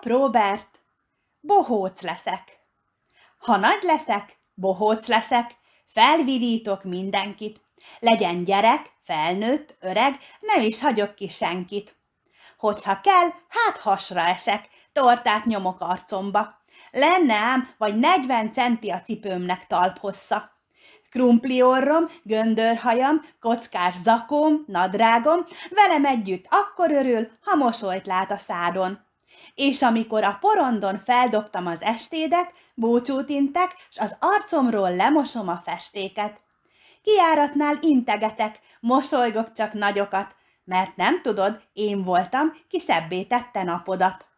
Kap, Robert! Bohóc leszek! Ha nagy leszek, bohóc leszek, felvirítok mindenkit. Legyen gyerek, felnőtt, öreg, nem is hagyok ki senkit. Hogyha kell, hát hasra esek, tortát nyomok arcomba. Lenne ám, vagy 40 centi a cipőmnek talphossza. Krumpli orrom, göndörhajam, kockás zakóm, nadrágom, velem együtt akkor örül, ha mosolyt lát a szádon. És amikor a porondon feldobtam az estédet, búcsút intek, s az arcomról lemosom a festéket. Kiáratnál integetek, mosolygok csak nagyokat, mert nem tudod, én voltam, ki szebbé tette napodat.